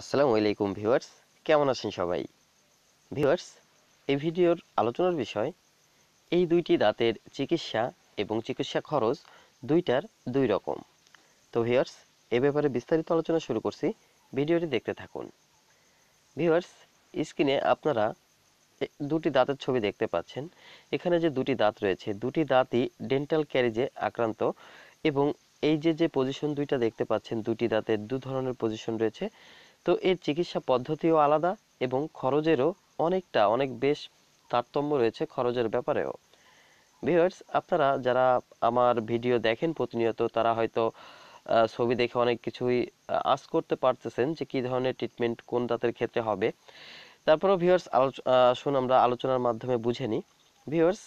আসসালামু আলাইকুম ভিউয়ার্স কেমন আছেন সবাই ভিউয়ার্স এই ভিডিওর আলোচনার বিষয় এই দুইটি দাঁতের চিকিৎসা এবং চিকিৎসা খরচ দুইটার দুই রকম তো ভিউয়ার্স এ ব্যাপারে বিস্তারিত আলোচনা শুরু করছি ভিডিওটি দেখতে থাকুন ভিউয়ার্স স্ক্রিনে আপনারা দুটি দাঁতের ছবি দেখতে পাচ্ছেন এখানে যে দুটি দাঁত রয়েছে দুটি দাঁতই ডেন্টাল ক্যারিজে আক্রান্ত এবং এই যে যে পজিশন দুইটা দেখতে পাচ্ছেন দুটি দাঁতের দু ধরনের পজিশন রয়েছে তো এর চিকিৎসা পদ্ধতিও আলাদা এবং খরচেরও অনেকটা অনেক বেশ তারতম্য রয়েছে খরচের ব্যাপারেও ভিউয়ার্স আপনারা যারা আমার ভিডিও দেখেন প্রতিনিয়ত তারা হয়তো ছবি দেখে অনেক কিছুই আজ করতে পারতেছেন যে কি ধরনের ট্রিটমেন্ট কোন দাঁতের ক্ষেত্রে হবে তারপরেও ভিউয়ার্স আসুন আমরা আলোচনার মাধ্যমে বুঝে নিই ভিউয়ার্স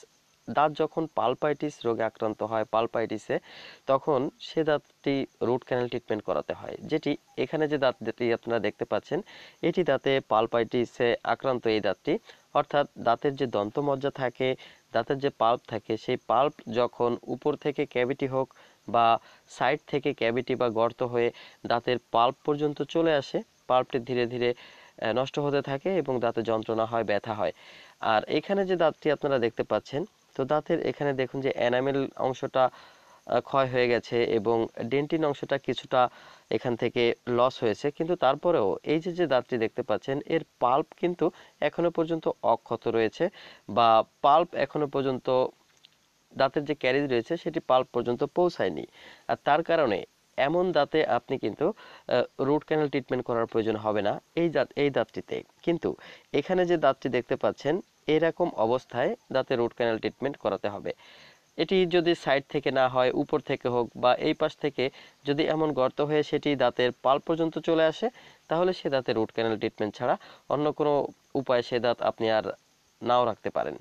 দাঁত যখন পালপাইটিস রোগে আক্রান্ত হয় পালপাইটিসে তখন সে দাঁতটি রুট ক্যানেল ট্রিটমেন্ট করাতে হয় যেটি এখানে যে দাঁতটি আপনারা দেখতে পাচ্ছেন এটি দাঁতে পালপাইটিসে আক্রান্ত এই দাঁতটি অর্থাৎ দাঁতের যে দন্তমজ্জা থাকে দাঁতের যে পাল্প থাকে সেই পাল্প যখন উপর থেকে ক্যাভিটি হোক বা সাইড থেকে ক্যাভিটি বা গর্ত হয়ে দাঁতের পাল্প পর্যন্ত চলে আসে পাল্পটি ধীরে ধীরে নষ্ট হতে থাকে এবং দাঁতে যন্ত্রণা হয় ব্যথা হয় আর এখানে যে দাঁতটি আপনারা দেখতে পাচ্ছেন তো দাঁতের এখানে দেখুন যে এনামেল অংশটা ক্ষয় হয়ে গেছে এবং ডেন্টিন অংশটা কিছুটা এখান থেকে লস হয়েছে কিন্তু তারপরেও এই যে যে দাঁতটি দেখতে পাচ্ছেন এর পাল্প কিন্তু এখনও পর্যন্ত অক্ষত রয়েছে বা পাল্প এখনও পর্যন্ত দাঁতের যে ক্যারিজ রয়েছে সেটি পাল্প পর্যন্ত পৌঁছায়নি আর তার কারণে এমন দাঁতে আপনি কিন্তু রুট ক্যানেল ট্রিটমেন্ট করার প্রয়োজন হবে না এই দাঁত এই দাঁতটিতে কিন্তু এখানে যে দাঁতটি দেখতে পাচ্ছেন এরকম অবস্থায় দাঁতে রুট ক্যানাল ট্রিটমেন্ট করাতে হবে এটি যদি সাইড থেকে না হয় উপর থেকে হোক বা এই পাশ থেকে যদি এমন গর্ত হয়ে সেটি দাঁতের পাল পর্যন্ত চলে আসে তাহলে সে দাঁতে রুট ক্যানাল ট্রিটমেন্ট ছাড়া অন্য কোনো উপায়ে সে দাঁত আপনি আর নাও রাখতে পারেন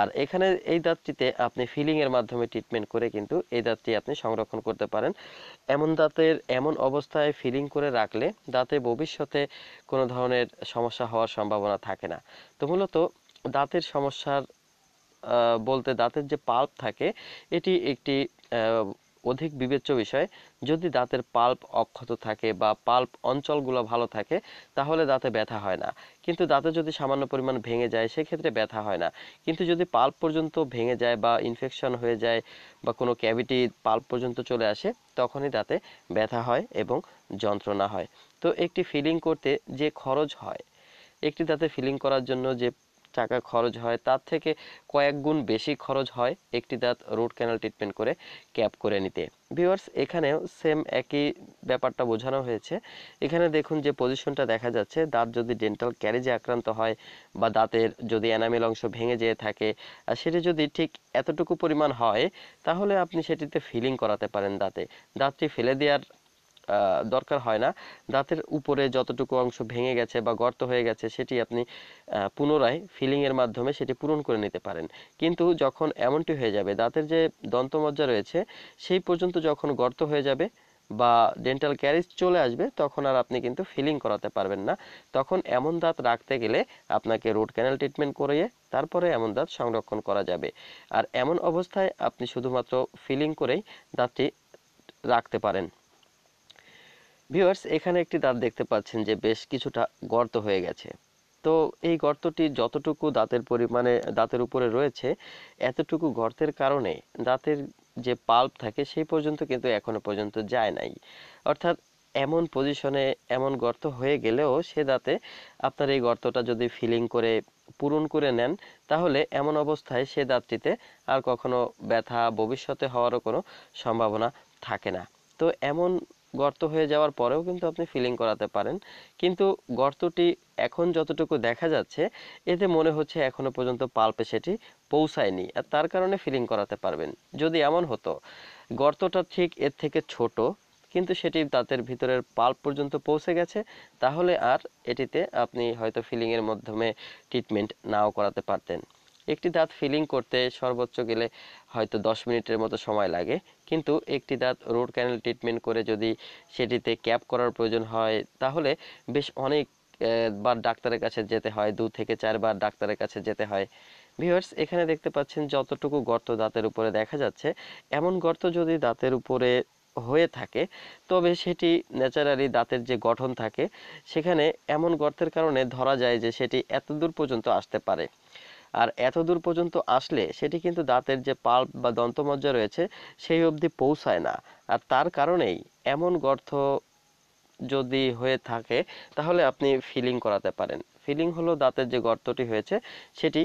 আর এখানে এই দাঁতটিতে আপনি ফিলিংয়ের মাধ্যমে ট্রিটমেন্ট করে কিন্তু এই দাঁতটি আপনি সংরক্ষণ করতে পারেন এমন দাঁতের এমন অবস্থায় ফিলিং করে রাখলে দাঁতে ভবিষ্যতে কোনো ধরনের সমস্যা হওয়ার সম্ভাবনা থাকে না তো মূলত দাঁতের সমস্যার বলতে দাঁতের যে পাল্প থাকে এটি একটি অধিক বিবেচ্য বিষয় যদি দাঁতের পাল্প অক্ষত থাকে বা পাল্প অঞ্চলগুলো ভালো থাকে তাহলে দাঁতে ব্যথা হয় না কিন্তু দাঁতে যদি সামান্য পরিমাণ ভেঙে যায় সেক্ষেত্রে ব্যথা হয় না কিন্তু যদি পাল্প পর্যন্ত ভেঙে যায় বা ইনফেকশন হয়ে যায় বা কোনো ক্যাভিটি পাল্প পর্যন্ত চলে আসে তখনই দাঁতে ব্যথা হয় এবং যন্ত্রণা হয় তো একটি ফিলিং করতে যে খরচ হয় একটি দাঁতে ফিলিং করার জন্য যে টাকা খরচ হয় তার থেকে কয়েক গুণ বেশি খরচ হয় একটি দাঁত রুট ক্যানাল ট্রিটমেন্ট করে ক্যাপ করে নিতে ভিউয়ার্স এখানেও সেম একই ব্যাপারটা বোঝানো হয়েছে এখানে দেখুন যে পজিশনটা দেখা যাচ্ছে দাঁত যদি ডেন্টাল ক্যারেজে আক্রান্ত হয় বা দাঁতের যদি অ্যানামেল অংশ ভেঙে যেয়ে থাকে আর সেটি যদি ঠিক এতটুকু পরিমাণ হয় তাহলে আপনি সেটিতে ফিলিং করাতে পারেন দাঁতে দাঁতটি ফেলে দেওয়ার দরকার হয় না দাঁতের উপরে যতটুকু অংশ ভেঙে গেছে বা গর্ত হয়ে গেছে সেটি আপনি পুনরায় ফিলিংয়ের মাধ্যমে সেটি পূরণ করে নিতে পারেন কিন্তু যখন এমনটি হয়ে যাবে দাঁতের যে দন্তমজ্জা রয়েছে সেই পর্যন্ত যখন গর্ত হয়ে যাবে বা ডেন্টাল ক্যারিজ চলে আসবে তখন আর আপনি কিন্তু ফিলিং করাতে পারবেন না তখন এমন দাঁত রাখতে গেলে আপনাকে রুট ক্যানাল ট্রিটমেন্ট করিয়ে তারপরে এমন দাঁত সংরক্ষণ করা যাবে আর এমন অবস্থায় আপনি শুধুমাত্র ফিলিং করেই দাঁতটি রাখতে পারেন ভিউয়ার্স এখানে একটি দাঁত দেখতে পাচ্ছেন যে বেশ কিছুটা গর্ত হয়ে গেছে তো এই গর্তটি যতটুকু দাঁতের পরিমাণে দাঁতের উপরে রয়েছে এতটুকু গর্তের কারণে দাঁতের যে পাল্প থাকে সেই পর্যন্ত কিন্তু এখনো পর্যন্ত যায় নাই অর্থাৎ এমন পজিশনে এমন গর্ত হয়ে গেলেও সে দাঁতে আপনার এই গর্তটা যদি ফিলিং করে পূরণ করে নেন তাহলে এমন অবস্থায় সে দাঁতটিতে আর কখনো ব্যথা ভবিষ্যতে হওয়ারও কোনো সম্ভাবনা থাকে না তো এমন গর্ত হয়ে যাওয়ার পরেও কিন্তু আপনি ফিলিং করাতে পারেন কিন্তু গর্তটি এখন যতটুকু দেখা যাচ্ছে এতে মনে হচ্ছে এখনও পর্যন্ত পাল্পে সেটি পৌঁছায়নি আর তার কারণে ফিলিং করাতে পারবেন যদি এমন হতো গর্তটা ঠিক এর থেকে ছোট কিন্তু সেটি দাঁতের ভিতরের পাল্প পর্যন্ত পৌঁছে গেছে তাহলে আর এটিতে আপনি হয়তো ফিলিংয়ের মাধ্যমে ট্রিটমেন্ট নাও করাতে পারতেন একটি দাঁত ফিলিং করতে সর্বোচ্চ গেলে হয়তো 10 মিনিটের মতো সময় লাগে কিন্তু একটি দাঁত রুট ক্যানেল ট্রিটমেন্ট করে যদি সেটিতে ক্যাপ করার প্রয়োজন হয় তাহলে বেশ অনেক বার ডাক্তারের কাছে যেতে হয় দু থেকে চারবার ডাক্তারের কাছে যেতে হয় ভিউয়ার্স এখানে দেখতে পাচ্ছেন যতটুকু গর্ত দাঁতের উপরে দেখা যাচ্ছে এমন গর্ত যদি দাঁতের উপরে হয়ে থাকে তবে সেটি ন্যাচারালি দাঁতের যে গঠন থাকে সেখানে এমন গর্তের কারণে ধরা যায় যে সেটি এত দূর পর্যন্ত আসতে পারে আর এত দূর পর্যন্ত আসলে সেটি কিন্তু দাঁতের যে পাল্প বা দন্তমজ্জা রয়েছে সেই অবধি পৌঁছায় না আর তার কারণেই এমন গর্ত যদি হয়ে থাকে তাহলে আপনি ফিলিং করাতে পারেন ফিলিং হলো দাঁতের যে গর্তটি হয়েছে সেটি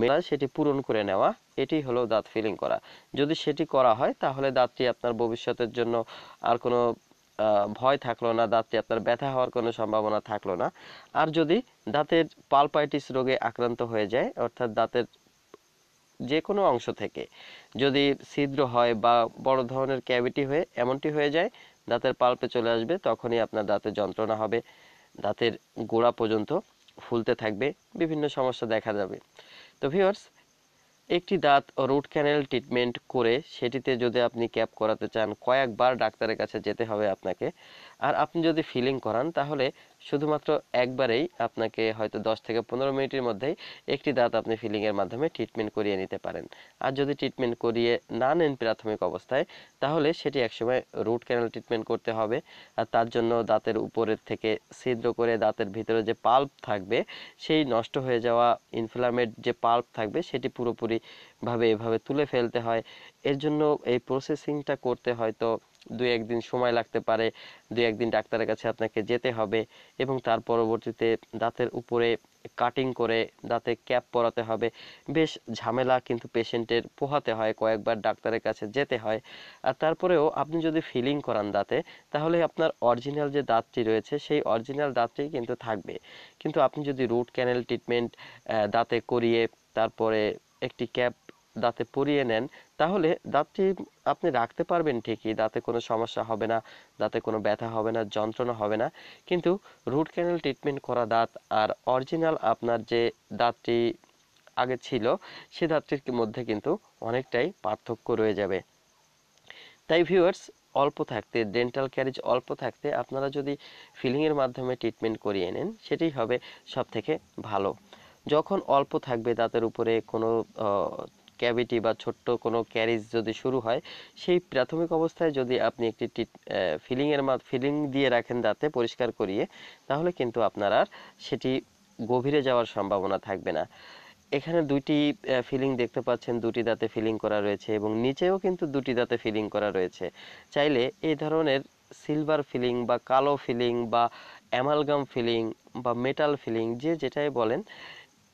মেলা সেটি পূরণ করে নেওয়া এটি হলো দাঁত ফিলিং করা যদি সেটি করা হয় তাহলে দাঁতটি আপনার ভবিষ্যতের জন্য আর কোনো ভয় থাকলো না দাঁতে আপনার ব্যথা হওয়ার কোনো সম্ভাবনা থাকলো না আর যদি দাঁতের পালপাইটিস রোগে আক্রান্ত হয়ে যায় অর্থাৎ দাঁতের যে কোনো অংশ থেকে যদি ছিদ্র হয় বা বড় ধরনের ক্যাভিটি হয়ে এমনটি হয়ে যায় দাঁতের পাল্পে চলে আসবে তখনই আপনার দাঁতে যন্ত্রণা হবে দাঁতের গোড়া পর্যন্ত ফুলতে থাকবে বিভিন্ন সমস্যা দেখা যাবে তো ভিউয়ার্স একটি দাঁত রুট ক্যানেল ট্রিটমেন্ট করে সেটিতে যদি আপনি ক্যাপ করাতে চান কয়েকবার ডাক্তারের কাছে যেতে হবে আপনাকে আর আপনি যদি ফিলিং করান তাহলে শুধুমাত্র একবারেই আপনাকে হয়তো দশ থেকে পনেরো মিনিটের মধ্যেই একটি দাঁত আপনি ফিলিংয়ের মাধ্যমে ট্রিটমেন্ট করিয়ে নিতে পারেন আর যদি ট্রিটমেন্ট করিয়ে না নেন প্রাথমিক অবস্থায় তাহলে সেটি একসময় রুট ক্যানাল ট্রিটমেন্ট করতে হবে আর তার জন্য দাঁতের উপরের থেকে ছিদ্র করে দাঁতের ভিতরে যে পাল্প থাকবে সেই নষ্ট হয়ে যাওয়া ইনফ্লামেট যে পাল্প থাকবে সেটি পুরোপুরিভাবে এভাবে তুলে ফেলতে হয় এর জন্য এই প্রসেসিংটা করতে হয়তো দুই একদিন সময় লাগতে পারে দুই একদিন ডাক্তারের কাছে আপনাকে যেতে হবে এবং তার পরবর্তীতে দাঁতের উপরে কাটিং করে দাঁতে ক্যাপ পরাতে হবে বেশ ঝামেলা কিন্তু পেশেন্টের পোহাতে হয় কয়েকবার ডাক্তারের কাছে যেতে হয় আর তারপরেও আপনি যদি ফিলিং করান দাঁতে তাহলে আপনার অরিজিনাল যে দাঁতটি রয়েছে সেই অরিজিনাল দাঁতটি কিন্তু থাকবে কিন্তু আপনি যদি রুট ক্যানেল ট্রিটমেন্ট দাঁতে করিয়ে তারপরে একটি ক্যাপ দাঁতে পরিয়ে নেন তাহলে দাঁতটি আপনি রাখতে পারবেন ঠিকই দাঁতে কোনো সমস্যা হবে না দাঁতে কোনো ব্যথা হবে না যন্ত্রণা হবে না কিন্তু রুট ক্যানেল ট্রিটমেন্ট করা দাঁত আর অরিজিনাল আপনার যে দাঁতটি আগে ছিল সে দাঁতটির মধ্যে কিন্তু অনেকটাই পার্থক্য রয়ে যাবে তাই ভিউয়ার্স অল্প থাকতে ডেন্টাল ক্যারেজ অল্প থাকতে আপনারা যদি ফিলিংয়ের মাধ্যমে ট্রিটমেন্ট করিয়ে নেন সেটাই হবে সব থেকে ভালো যখন অল্প থাকবে দাঁতের উপরে কোনো ক্যাভিটি বা ছোট্ট কোনো ক্যারিজ যদি শুরু হয় সেই প্রাথমিক অবস্থায় যদি আপনি একটি ফিলিংয়ের মা ফিলিং দিয়ে রাখেন দাঁতে পরিষ্কার করিয়ে তাহলে কিন্তু আপনার আর সেটি গভীরে যাওয়ার সম্ভাবনা থাকবে না এখানে দুটি ফিলিং দেখতে পাচ্ছেন দুটি দাঁতে ফিলিং করা রয়েছে এবং নিচেও কিন্তু দুটি দাঁতে ফিলিং করা রয়েছে চাইলে এই ধরনের সিলভার ফিলিং বা কালো ফিলিং বা অ্যামালগাম ফিলিং বা মেটাল ফিলিং যে যেটাই বলেন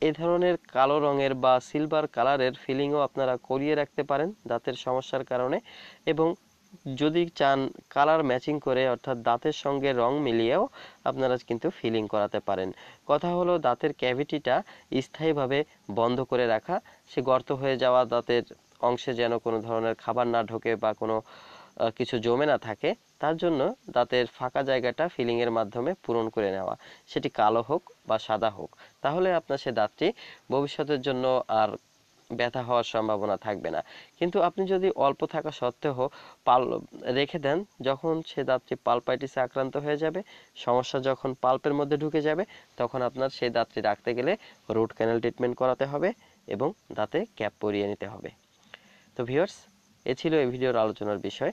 এ ধরনের কালো রঙের বা সিলভার কালারের ফিলিংও আপনারা করিয়ে রাখতে পারেন দাঁতের সমস্যার কারণে এবং যদি চান কালার ম্যাচিং করে অর্থাৎ দাঁতের সঙ্গে রং মিলিয়েও আপনারা কিন্তু ফিলিং করাতে পারেন কথা হলো দাঁতের ক্যাভিটিটা স্থায়ীভাবে বন্ধ করে রাখা সে গর্ত হয়ে যাওয়া দাঁতের অংশে যেন কোনো ধরনের খাবার না ঢোকে বা কোনো কিছু জমে না থাকে তার জন্য দাঁতের ফাঁকা জায়গাটা ফিলিংয়ের মাধ্যমে পূরণ করে নেওয়া সেটি কালো হোক বা সাদা হোক তাহলে আপনার সে দাঁতটি ভবিষ্যতের জন্য আর ব্যথা হওয়ার সম্ভাবনা থাকবে না কিন্তু আপনি যদি অল্প থাকা সত্ত্বেও পাল রেখে দেন যখন সে দাঁতটি পালপাইটিসে আক্রান্ত হয়ে যাবে সমস্যা যখন পাল্পের মধ্যে ঢুকে যাবে তখন আপনার সেই দাঁতটি রাখতে গেলে রুট ক্যানেল ট্রিটমেন্ট করাতে হবে এবং দাঁতে ক্যাপ পরিয়ে নিতে হবে তো ভিউয়ার্স এ ছিল এই ভিডিওর আলোচনার বিষয়